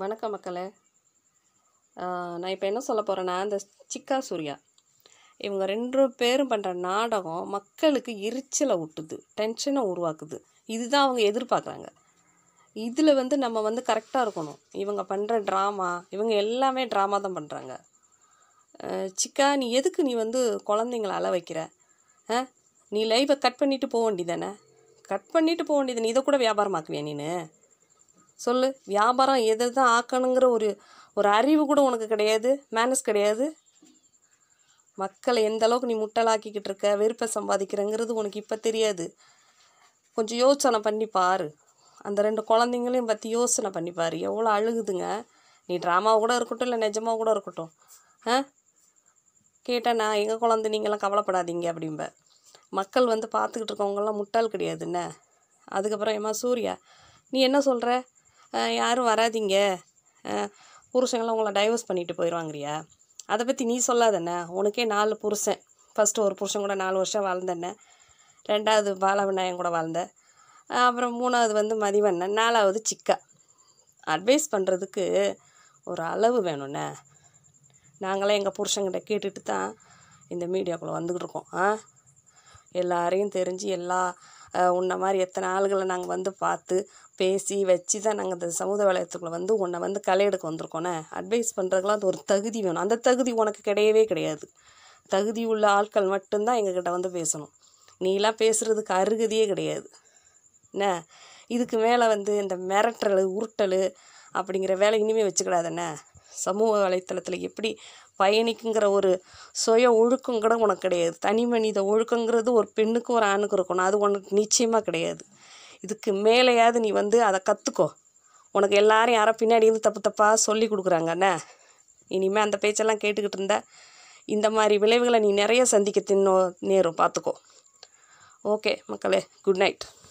வணக்கம் மக்களே நான் இப்போ என்ன சொல்ல போகிறேன்னா இந்த சிக்கா சூர்யா இவங்க ரெண்டு பேரும் பண்ணுற நாடகம் மக்களுக்கு எரிச்சலை விட்டுது டென்ஷனை உருவாக்குது இதுதான் அவங்க எதிர்பார்க்குறாங்க இதில் வந்து நம்ம வந்து கரெக்டாக இருக்கணும் இவங்க பண்ணுற ட்ராமா இவங்க எல்லாமே ட்ராமா தான் பண்ணுறாங்க சிக்கா நீ எதுக்கு நீ வந்து குழந்தைங்கள அள வைக்கிற ஆ நீ லைவை கட் பண்ணிவிட்டு போக வேண்டியதானே கட் பண்ணிவிட்டு போக வேண்டியது நீ இதை கூட வியாபாரமாக்குவியா நீ சொல்லு வியாபாரம் எது தான் ஆக்கணுங்கிற ஒரு ஒரு அறிவு கூட உனக்கு கிடையாது மேனஸ் கிடையாது மக்களை எந்த அளவுக்கு நீ முட்டலாக்கிக்கிட்டு இருக்க வெறுப்பை சம்பாதிக்கிறங்கிறது உனக்கு இப்போ தெரியாது கொஞ்சம் யோசனை பண்ணி பாரு அந்த ரெண்டு குழந்தைங்களையும் பற்றி யோசனை பண்ணி பாரு எவ்வளோ அழுகுதுங்க நீ ட்ராமா கூட இருக்கட்டும் இல்லை நிஜமாக கூட இருக்கட்டும் ஆ கேட்டேண்ணா எங்கள் குழந்தை நீங்களாம் கவலைப்படாதீங்க அப்படிம்ப மக்கள் வந்து பார்த்துக்கிட்டு இருக்கவங்கெல்லாம் முட்டாள் கிடையாதுண்ண அதுக்கப்புறம் ஏமா சூர்யா நீ என்ன சொல்கிற யாரும் வராதிங்க புருஷங்களாம் உங்களை டைவர்ஸ் பண்ணிட்டு போயிடுவாங்கிறியா அதை பற்றி நீ சொல்லாதண்ண உனக்கே நாலு புருஷன் ஃபஸ்ட்டு ஒரு புருஷன் கூட நாலு வருஷம் வாழ்ந்தண்ண ரெண்டாவது பாலவிநாயகம் கூட வாழ்ந்தேன் அப்புறம் மூணாவது வந்து மதிவண்ணன் நாலாவது சிக்கா அட்வைஸ் பண்ணுறதுக்கு ஒரு அளவு வேணும்ண்ணே நாங்களாம் எங்கள் புருஷங்கிட்ட கேட்டுட்டு தான் இந்த மீடியாக்குள்ளே வந்துக்கிட்டு இருக்கோம் ஆ எல்லாரையும் தெரிஞ்சு எல்லா உன்னை மாதிரி எத்தனை ஆளுகளை நாங்கள் வந்து பார்த்து பேசி வச்சு தான் நாங்கள் இந்த சமூக வளையத்துக்குள்ளே வந்து உன்னை வந்து களை எடுக்க வந்திருக்கோண்ணே அட்வைஸ் பண்ணுறதுக்குலாம் அது ஒரு தகுதி வேணும் அந்த தகுதி உனக்கு கிடையவே கிடையாது தகுதி உள்ள ஆட்கள் மட்டும்தான் எங்ககிட்ட வந்து பேசணும் நீலாம் பேசுகிறதுக்கு அருகதியே கிடையாது என்ன இதுக்கு மேலே வந்து இந்த மிரட்டல் உருட்டல் அப்படிங்கிற வேலை இனிமேல் வச்சுக்கிடாதண்ணே சமூக வலைத்தளத்தில் எப்படி பயணிக்குங்கிற ஒரு சுய கூட உனக்கு கிடையாது தனி மனித ஒழுக்கங்கிறது ஒரு பெண்ணுக்கும் ஒரு ஆணுக்கும் இருக்கணும் அது உனக்கு நிச்சயமாக கிடையாது இதுக்கு மேலேயாவது நீ வந்து அதை கற்றுக்கோ உனக்கு எல்லாரும் யாரை பின்னாடி இருந்து தப்பு தப்பாக சொல்லி கொடுக்குறாங்கண்ணே இனிமேல் அந்த பேச்செல்லாம் கேட்டுக்கிட்டு இருந்த இந்த மாதிரி விளைவுகளை நீ நிறைய சந்திக்க தின்னோ நேரும் பார்த்துக்கோ ஓகே மக்களே குட் நைட்